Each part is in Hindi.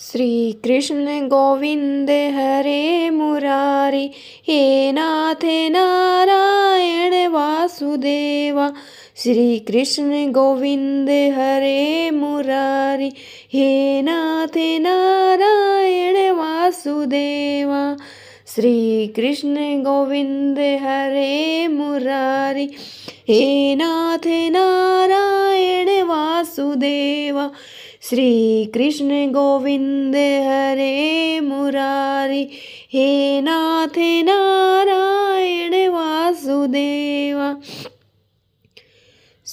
श्रीकृष्ण गोविन्द हरे मुरारि हे नाथ नारायण वासुदेवा श्रीकृष्ण गोविन्द हरे मुरारि हे नाथ नारायण वासुदेवा श्रीकृष्ण गोविन्द हरे मुरारि हे नाथ नारायण वासुदेवा श्रीकृष्ण गोविन्द हरे मुरारि हे नाथ नारायण वासुदेव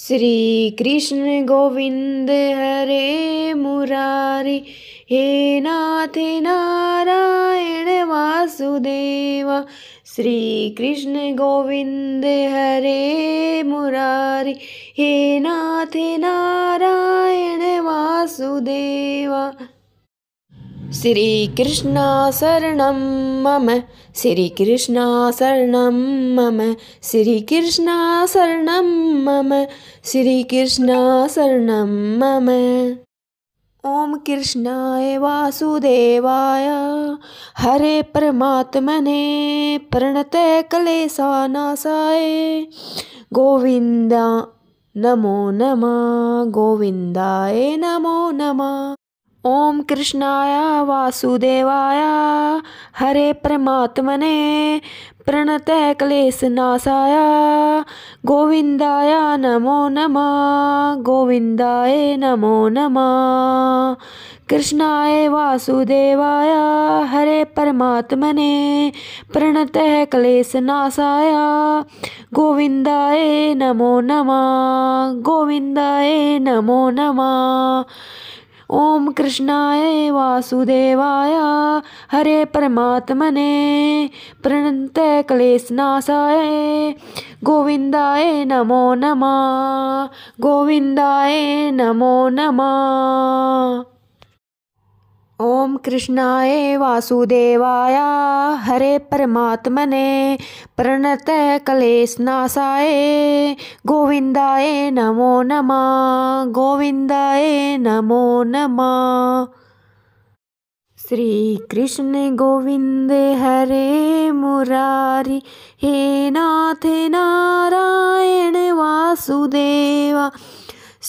श्रीकृष्ण गोविन्द हरे मुरारि हे नाथ नारायण वासुदेव श्रीकृष्ण गोविन्द हरे मुरारि हे नाथ नारायण देवा श्रीकृष्णा शरणं मम श्रीकृष्णासरणं मम श्रीकृष्णा शरणं मम श्रीकृष्णासरणं मम ॐ कृष्णाय वासुदेवाय हरे परमात्मने प्रणतकलेशानासाय गोविन्दा नमो नमः गोविन्दाय नमो नमः ॐ कृष्णाय वासुदेवाय हरे हरेत्मने नासाया गोविन्दाय नमो नमः गोविन्दाय नमो नमः कृष्णाय वासुदेवाय हरे परमात्मने प्रणत क्लेशनाशाय गोविंदाय नमो नमः गोविंदाय नमो नमः ओम कृष्णाय वासुदेवाय हरे परमात्मने प्रणत क्लेशनाशाय गोविंदाय नमो नमः गोविंदाय नमो नमः ओम कृष्णाय वासुदेवाय हरे परमात्मने प्रणत कलेशनाशाय गोविंदाय नमो नमः गोविंदाय नमो नमः कृष्ण गोविंद हरे मुरारी हे नाथ नारायण वासुदेवा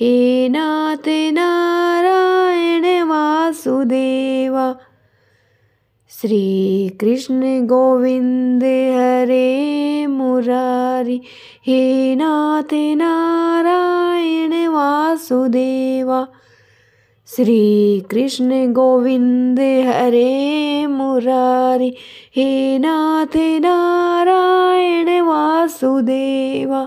हे नारायण वासुदेवा श्रीकृष्ण गोविन्द हे नाथ नारायण वासुदेवा श्रीकृष्ण गोविन्द हरे मुरारि हे नाथ नारायण वासुदेवा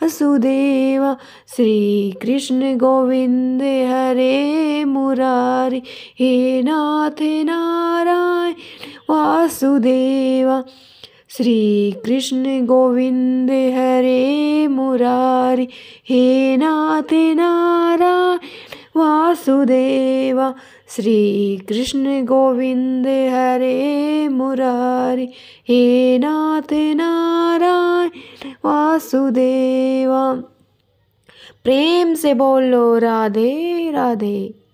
वासुदेव कृष्ण गोविंद हरे मुरारी हे नाथ नारायण वासुदेव कृष्ण गोविंद हरे मुरारी हे नाथ नारायण वासुदेवा श्री कृष्ण गोविंद हरे मुरारी हे नाथ नारायण वासुदेवा प्रेम से बोलो राधे राधे